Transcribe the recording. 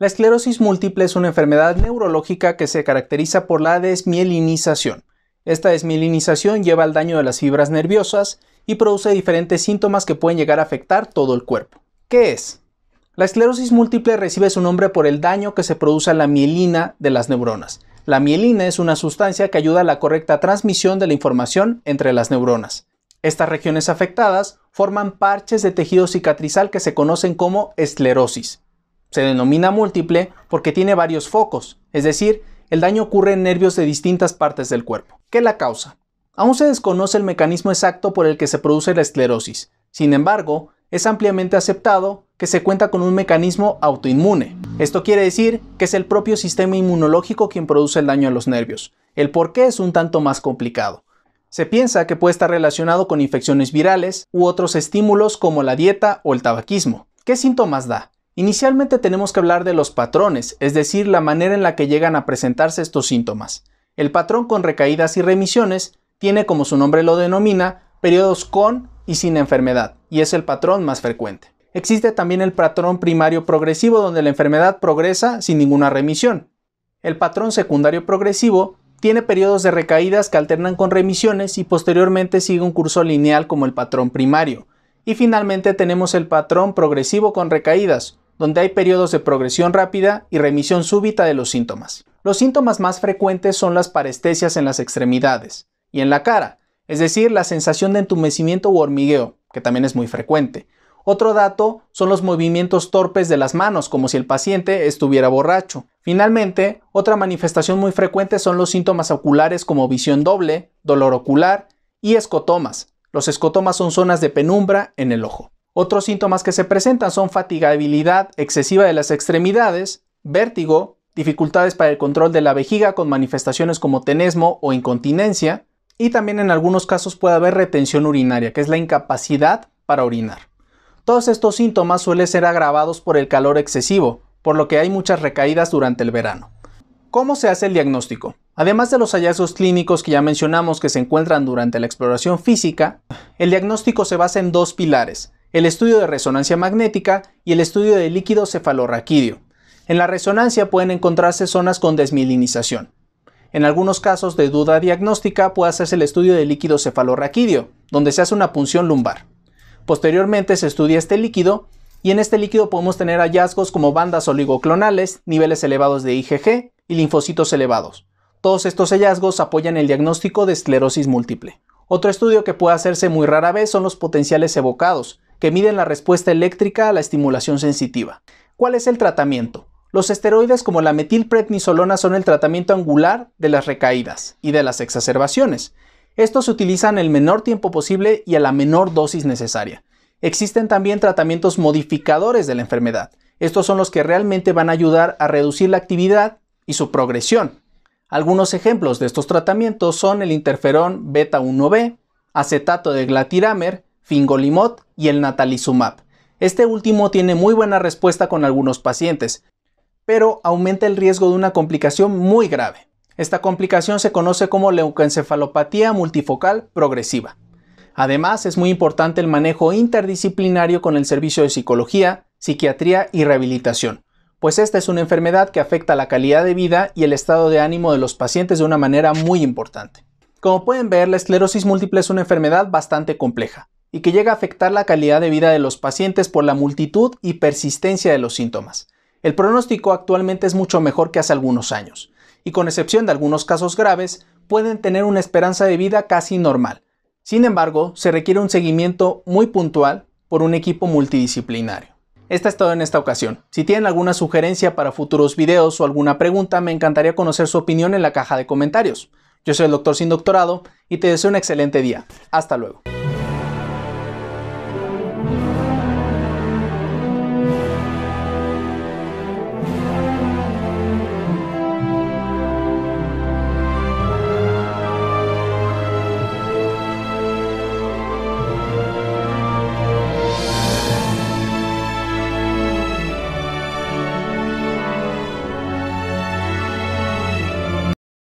La esclerosis múltiple es una enfermedad neurológica que se caracteriza por la desmielinización. Esta desmielinización lleva al daño de las fibras nerviosas y produce diferentes síntomas que pueden llegar a afectar todo el cuerpo. ¿Qué es? La esclerosis múltiple recibe su nombre por el daño que se produce a la mielina de las neuronas. La mielina es una sustancia que ayuda a la correcta transmisión de la información entre las neuronas. Estas regiones afectadas forman parches de tejido cicatrizal que se conocen como esclerosis. Se denomina múltiple porque tiene varios focos, es decir, el daño ocurre en nervios de distintas partes del cuerpo. ¿Qué la causa? Aún se desconoce el mecanismo exacto por el que se produce la esclerosis. Sin embargo, es ampliamente aceptado que se cuenta con un mecanismo autoinmune. Esto quiere decir que es el propio sistema inmunológico quien produce el daño a los nervios. El por qué es un tanto más complicado. Se piensa que puede estar relacionado con infecciones virales u otros estímulos como la dieta o el tabaquismo. ¿Qué síntomas da? Inicialmente tenemos que hablar de los patrones, es decir, la manera en la que llegan a presentarse estos síntomas. El patrón con recaídas y remisiones tiene, como su nombre lo denomina, periodos con y sin enfermedad, y es el patrón más frecuente. Existe también el patrón primario progresivo donde la enfermedad progresa sin ninguna remisión. El patrón secundario progresivo tiene periodos de recaídas que alternan con remisiones y posteriormente sigue un curso lineal como el patrón primario. Y finalmente tenemos el patrón progresivo con recaídas, donde hay periodos de progresión rápida y remisión súbita de los síntomas. Los síntomas más frecuentes son las parestesias en las extremidades y en la cara, es decir, la sensación de entumecimiento u hormigueo, que también es muy frecuente. Otro dato son los movimientos torpes de las manos, como si el paciente estuviera borracho. Finalmente, otra manifestación muy frecuente son los síntomas oculares como visión doble, dolor ocular y escotomas. Los escotomas son zonas de penumbra en el ojo. Otros síntomas que se presentan son fatigabilidad excesiva de las extremidades, vértigo, dificultades para el control de la vejiga con manifestaciones como tenesmo o incontinencia, y también en algunos casos puede haber retención urinaria, que es la incapacidad para orinar. Todos estos síntomas suelen ser agravados por el calor excesivo, por lo que hay muchas recaídas durante el verano. ¿Cómo se hace el diagnóstico? Además de los hallazgos clínicos que ya mencionamos que se encuentran durante la exploración física, el diagnóstico se basa en dos pilares, el estudio de resonancia magnética y el estudio de líquido cefalorraquídeo. En la resonancia pueden encontrarse zonas con desmilinización. En algunos casos de duda diagnóstica puede hacerse el estudio de líquido cefalorraquídeo, donde se hace una punción lumbar. Posteriormente se estudia este líquido y en este líquido podemos tener hallazgos como bandas oligoclonales, niveles elevados de IgG y linfocitos elevados. Todos estos hallazgos apoyan el diagnóstico de esclerosis múltiple. Otro estudio que puede hacerse muy rara vez son los potenciales evocados, que miden la respuesta eléctrica a la estimulación sensitiva. ¿Cuál es el tratamiento? Los esteroides como la metilprednisolona son el tratamiento angular de las recaídas y de las exacerbaciones. Estos se utilizan el menor tiempo posible y a la menor dosis necesaria. Existen también tratamientos modificadores de la enfermedad. Estos son los que realmente van a ayudar a reducir la actividad y su progresión. Algunos ejemplos de estos tratamientos son el interferón beta 1b, acetato de glatiramer fingolimod y el natalizumab. Este último tiene muy buena respuesta con algunos pacientes, pero aumenta el riesgo de una complicación muy grave. Esta complicación se conoce como leucoencefalopatía multifocal progresiva. Además, es muy importante el manejo interdisciplinario con el servicio de psicología, psiquiatría y rehabilitación, pues esta es una enfermedad que afecta la calidad de vida y el estado de ánimo de los pacientes de una manera muy importante. Como pueden ver, la esclerosis múltiple es una enfermedad bastante compleja, y que llega a afectar la calidad de vida de los pacientes por la multitud y persistencia de los síntomas. El pronóstico actualmente es mucho mejor que hace algunos años, y con excepción de algunos casos graves, pueden tener una esperanza de vida casi normal. Sin embargo, se requiere un seguimiento muy puntual por un equipo multidisciplinario. Esta es todo en esta ocasión. Si tienen alguna sugerencia para futuros videos o alguna pregunta, me encantaría conocer su opinión en la caja de comentarios. Yo soy el doctor sin doctorado y te deseo un excelente día. Hasta luego.